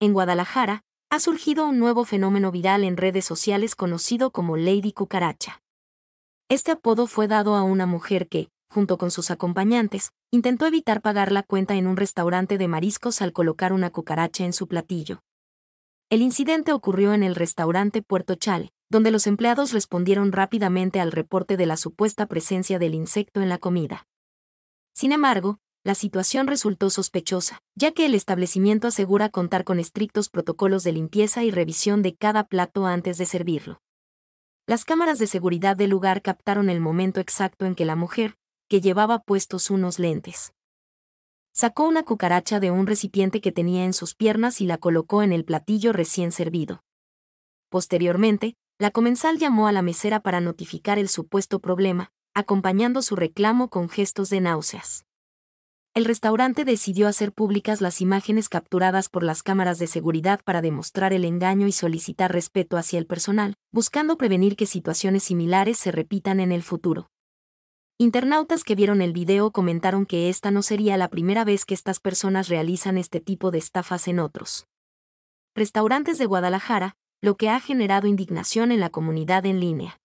en Guadalajara, ha surgido un nuevo fenómeno viral en redes sociales conocido como Lady Cucaracha. Este apodo fue dado a una mujer que, junto con sus acompañantes, intentó evitar pagar la cuenta en un restaurante de mariscos al colocar una cucaracha en su platillo. El incidente ocurrió en el restaurante Puerto Chale, donde los empleados respondieron rápidamente al reporte de la supuesta presencia del insecto en la comida. Sin embargo, la situación resultó sospechosa, ya que el establecimiento asegura contar con estrictos protocolos de limpieza y revisión de cada plato antes de servirlo. Las cámaras de seguridad del lugar captaron el momento exacto en que la mujer, que llevaba puestos unos lentes, sacó una cucaracha de un recipiente que tenía en sus piernas y la colocó en el platillo recién servido. Posteriormente, la comensal llamó a la mesera para notificar el supuesto problema, acompañando su reclamo con gestos de náuseas el restaurante decidió hacer públicas las imágenes capturadas por las cámaras de seguridad para demostrar el engaño y solicitar respeto hacia el personal, buscando prevenir que situaciones similares se repitan en el futuro. Internautas que vieron el video comentaron que esta no sería la primera vez que estas personas realizan este tipo de estafas en otros restaurantes de Guadalajara, lo que ha generado indignación en la comunidad en línea.